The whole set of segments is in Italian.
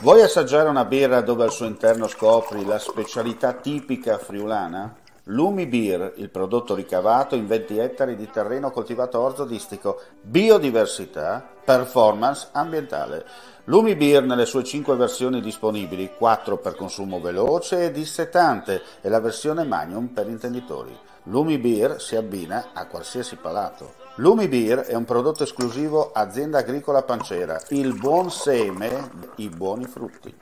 Vuoi assaggiare una birra dove al suo interno scopri la specialità tipica friulana? Lumi Beer, il prodotto ricavato in 20 ettari di terreno coltivato orzo-distico, biodiversità, performance ambientale. Lumi Beer nelle sue 5 versioni disponibili, 4 per consumo veloce e dissetante e la versione magnum per intenditori. Lumi Beer si abbina a qualsiasi palato. Lumi Beer è un prodotto esclusivo azienda agricola pancera. Il buon seme, i buoni frutti.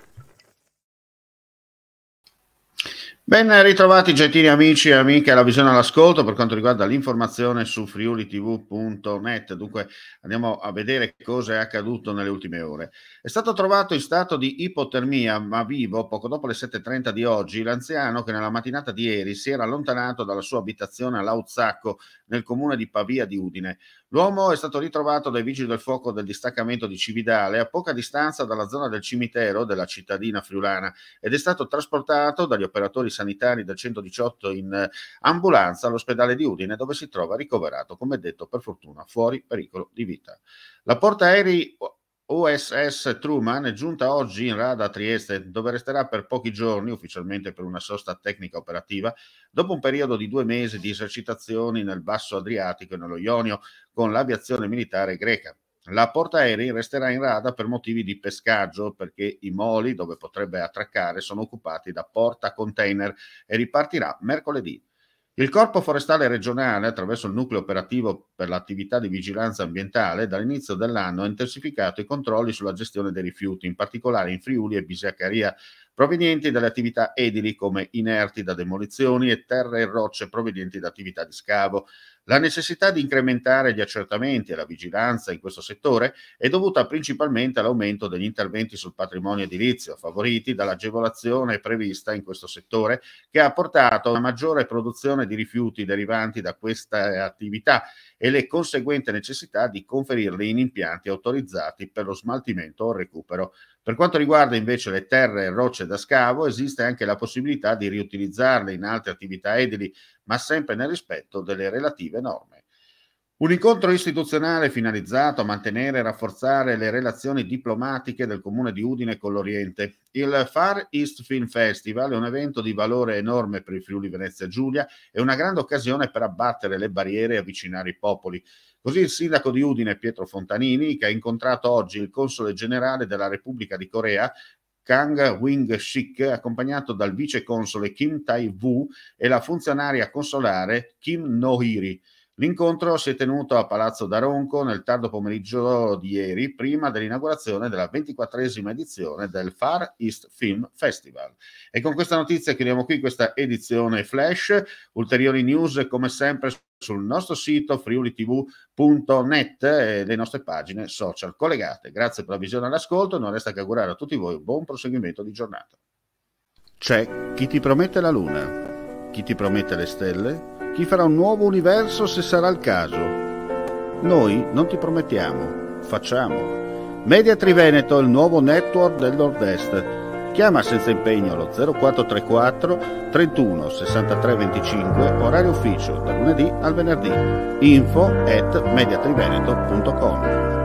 Ben ritrovati gentili amici e amiche alla visione all'ascolto per quanto riguarda l'informazione su friulitv.net. Dunque andiamo a vedere cosa è accaduto nelle ultime ore. È stato trovato in stato di ipotermia ma vivo poco dopo le 7.30 di oggi l'anziano che nella mattinata di ieri si era allontanato dalla sua abitazione a Lauzacco nel comune di Pavia di Udine. L'uomo è stato ritrovato dai vigili del fuoco del distaccamento di Cividale a poca distanza dalla zona del cimitero della cittadina friulana ed è stato trasportato dagli operatori sanitari del 118 in eh, ambulanza all'ospedale di Udine dove si trova ricoverato, come detto, per fortuna fuori pericolo di vita. La porta aerei OSS Truman è giunta oggi in rada a Trieste, dove resterà per pochi giorni, ufficialmente per una sosta tecnica operativa, dopo un periodo di due mesi di esercitazioni nel basso Adriatico e nello Ionio con l'aviazione militare greca. La portaerei resterà in rada per motivi di pescaggio perché i moli dove potrebbe attraccare sono occupati da porta container e ripartirà mercoledì. Il Corpo Forestale regionale, attraverso il nucleo operativo per l'attività di vigilanza ambientale, dall'inizio dell'anno ha intensificato i controlli sulla gestione dei rifiuti, in particolare in Friuli e Bisaccaria, provenienti dalle attività edili come inerti da demolizioni e terre e rocce provenienti da attività di scavo. La necessità di incrementare gli accertamenti e la vigilanza in questo settore è dovuta principalmente all'aumento degli interventi sul patrimonio edilizio, favoriti dall'agevolazione prevista in questo settore, che ha portato a una maggiore produzione di rifiuti derivanti da questa attività e le conseguente necessità di conferirli in impianti autorizzati per lo smaltimento o recupero. Per quanto riguarda invece le terre e rocce da scavo, esiste anche la possibilità di riutilizzarle in altre attività edili, ma sempre nel rispetto delle relative norme. Un incontro istituzionale finalizzato a mantenere e rafforzare le relazioni diplomatiche del comune di Udine con l'Oriente. Il Far East Film Festival è un evento di valore enorme per il Friuli Venezia Giulia e una grande occasione per abbattere le barriere e avvicinare i popoli. Così il sindaco di Udine Pietro Fontanini, che ha incontrato oggi il console generale della Repubblica di Corea, Kang Wing-shik, accompagnato dal vice console Kim Tai-woo e la funzionaria consolare Kim No-hiri. L'incontro si è tenuto a Palazzo Daronco nel tardo pomeriggio di ieri, prima dell'inaugurazione della ventiquattresima edizione del Far East Film Festival. E con questa notizia chiudiamo qui questa edizione flash. Ulteriori news, come sempre, sul nostro sito friulitv.net e le nostre pagine social collegate. Grazie per la visione e l'ascolto. Non resta che augurare a tutti voi un buon proseguimento di giornata. C'è chi ti promette la luna, chi ti promette le stelle chi farà un nuovo universo se sarà il caso. Noi non ti promettiamo, facciamo. Media Triveneto il nuovo network del Nord-Est. Chiama senza impegno lo 0434 31 63 25, orario ufficio, da lunedì al venerdì. Info at mediatriveneto.com